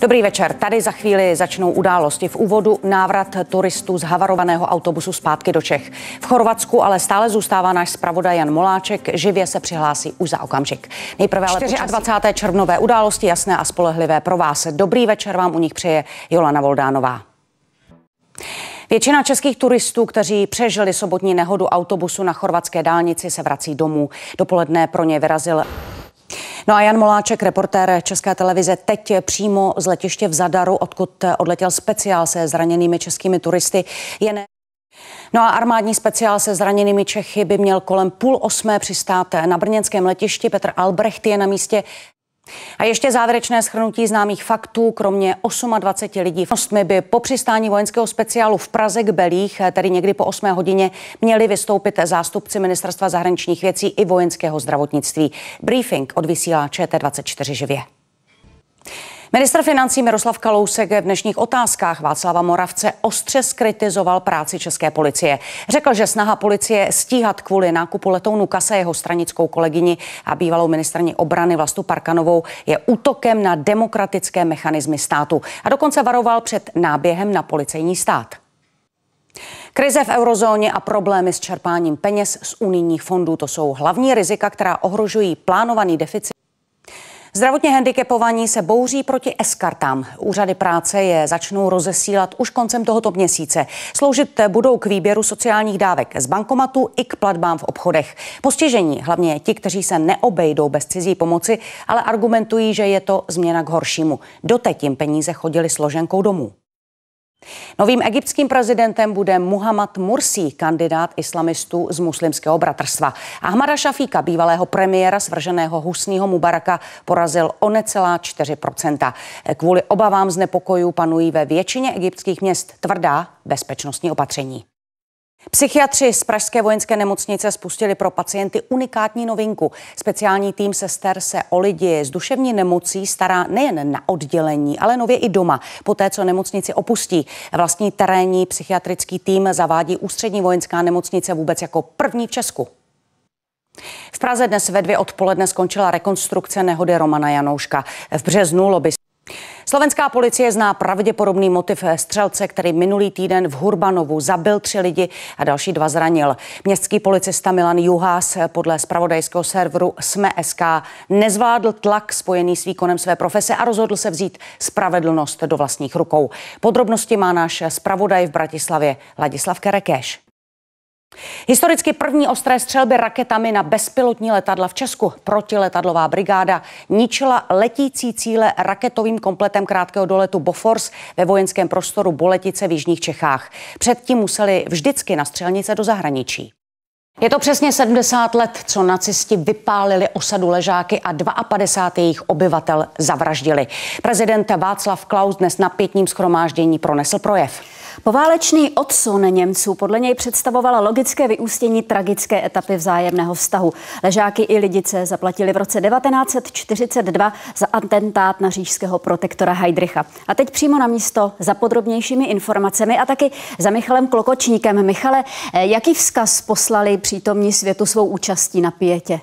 Dobrý večer. Tady za chvíli začnou události. V úvodu návrat turistů z havarovaného autobusu zpátky do Čech. V Chorvatsku ale stále zůstává náš zpravodaj Jan Moláček. Živě se přihlásí už za okamžik. Nejprve ale 24. červnové události jasné a spolehlivé pro vás. Dobrý večer vám u nich přeje Jolana Voldánová. Většina českých turistů, kteří přežili sobotní nehodu autobusu na chorvatské dálnici, se vrací domů. Dopoledne pro ně vyrazil No a Jan Moláček, reportér České televize, teď přímo z letiště v Zadaru, odkud odletěl speciál se zraněnými českými turisty, je ne... No a armádní speciál se zraněnými Čechy by měl kolem půl osmé přistát na brněnském letišti. Petr Albrecht je na místě a ještě závěrečné schrnutí známých faktů. Kromě 28 lidí v by po přistání vojenského speciálu v Praze k Belích, tedy někdy po 8 hodině, měli vystoupit zástupci Ministerstva zahraničních věcí i vojenského zdravotnictví. Briefing odvysílá ČT24 živě. Ministr financí Miroslav Kalousek v dnešních otázkách Václava Moravce ostře skritizoval práci české policie. Řekl, že snaha policie stíhat kvůli nákupu letounu kase jeho stranickou kolegyni a bývalou ministrní obrany Vlastu Parkanovou je útokem na demokratické mechanismy státu a dokonce varoval před náběhem na policejní stát. Krize v eurozóně a problémy s čerpáním peněz z unijních fondů to jsou hlavní rizika, která ohrožují plánovaný deficit. Zdravotně handicapovaní se bouří proti eskartám. Úřady práce je začnou rozesílat už koncem tohoto měsíce. Sloužit budou k výběru sociálních dávek z bankomatu i k platbám v obchodech. Postižení hlavně ti, kteří se neobejdou bez cizí pomoci, ale argumentují, že je to změna k horšímu. Doteď jim peníze chodili složenkou domů. Novým egyptským prezidentem bude Muhammad Mursi, kandidát islamistů z muslimského bratrstva. Ahmada Šafíka, bývalého premiéra svrženého Husního Mubaraka, porazil o necelá 4%. Kvůli obavám z nepokojů panují ve většině egyptských měst tvrdá bezpečnostní opatření. Psychiatři z Pražské vojenské nemocnice spustili pro pacienty unikátní novinku. Speciální tým sester se o lidi s duševní nemocí stará nejen na oddělení, ale nově i doma, poté co nemocnici opustí. Vlastní terénní psychiatrický tým zavádí ústřední vojenská nemocnice vůbec jako první v Česku. V Praze dnes ve dvě odpoledne skončila rekonstrukce nehody Romana Janouška. V březnu lobby Slovenská policie zná pravděpodobný motiv střelce, který minulý týden v Hurbanovu zabil tři lidi a další dva zranil. Městský policista Milan Juhás podle spravodajského serveru SME.sk nezvládl tlak spojený s výkonem své profese a rozhodl se vzít spravedlnost do vlastních rukou. Podrobnosti má náš spravodaj v Bratislavě Ladislav Kerekeš. Historicky první ostré střelby raketami na bezpilotní letadla v Česku. Protiletadlová brigáda ničila letící cíle raketovým kompletem krátkého doletu Bofors ve vojenském prostoru Boletice v Jižních Čechách. Předtím museli vždycky na střelnice do zahraničí. Je to přesně 70 let, co nacisti vypálili osadu Ležáky a 52 jejich obyvatel zavraždili. Prezident Václav Klaus dnes na pětním schromáždění pronesl projev. Poválečný odsun Němců podle něj představovala logické vyústění tragické etapy vzájemného vztahu. Ležáky i lidice zaplatili v roce 1942 za atentát na říšského protektora Heidricha. A teď přímo na místo za podrobnějšími informacemi a taky za Michalem Klokočníkem. Michale, jaký vzkaz poslali přítomní světu svou účastí na pietě?